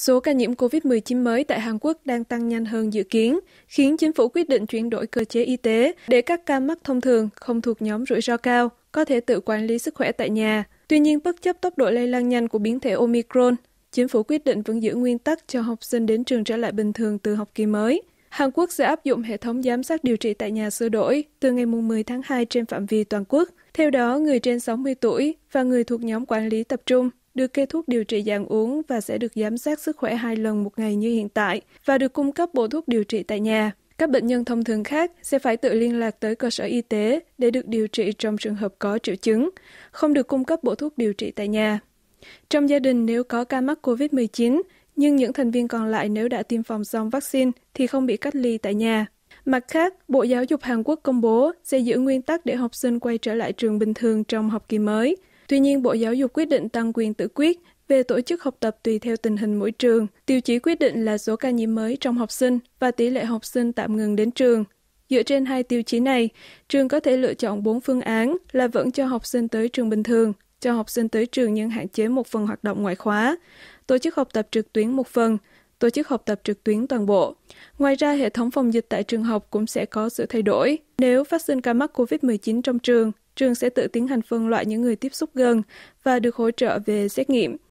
Số ca nhiễm COVID-19 mới tại Hàn Quốc đang tăng nhanh hơn dự kiến, khiến chính phủ quyết định chuyển đổi cơ chế y tế để các ca mắc thông thường không thuộc nhóm rủi ro cao có thể tự quản lý sức khỏe tại nhà. Tuy nhiên, bất chấp tốc độ lây lan nhanh của biến thể Omicron, chính phủ quyết định vẫn giữ nguyên tắc cho học sinh đến trường trở lại bình thường từ học kỳ mới. Hàn Quốc sẽ áp dụng hệ thống giám sát điều trị tại nhà sửa đổi từ ngày 10 tháng 2 trên phạm vi toàn quốc. Theo đó, người trên 60 tuổi và người thuộc nhóm quản lý tập trung được kê thuốc điều trị dạng uống và sẽ được giám sát sức khỏe hai lần một ngày như hiện tại và được cung cấp bộ thuốc điều trị tại nhà. Các bệnh nhân thông thường khác sẽ phải tự liên lạc tới cơ sở y tế để được điều trị trong trường hợp có triệu chứng, không được cung cấp bộ thuốc điều trị tại nhà. Trong gia đình nếu có ca mắc COVID-19, nhưng những thành viên còn lại nếu đã tiêm phòng xong vaccine thì không bị cách ly tại nhà. Mặt khác, Bộ Giáo dục Hàn Quốc công bố sẽ giữ nguyên tắc để học sinh quay trở lại trường bình thường trong học kỳ mới – Tuy nhiên, Bộ Giáo dục quyết định tăng quyền tự quyết về tổ chức học tập tùy theo tình hình mỗi trường. Tiêu chí quyết định là số ca nhiễm mới trong học sinh và tỷ lệ học sinh tạm ngừng đến trường. Dựa trên hai tiêu chí này, trường có thể lựa chọn bốn phương án là vẫn cho học sinh tới trường bình thường, cho học sinh tới trường nhưng hạn chế một phần hoạt động ngoại khóa, tổ chức học tập trực tuyến một phần, tổ chức học tập trực tuyến toàn bộ. Ngoài ra, hệ thống phòng dịch tại trường học cũng sẽ có sự thay đổi. Nếu phát sinh ca mắc COVID-19 trong trường, trường sẽ tự tiến hành phân loại những người tiếp xúc gần và được hỗ trợ về xét nghiệm.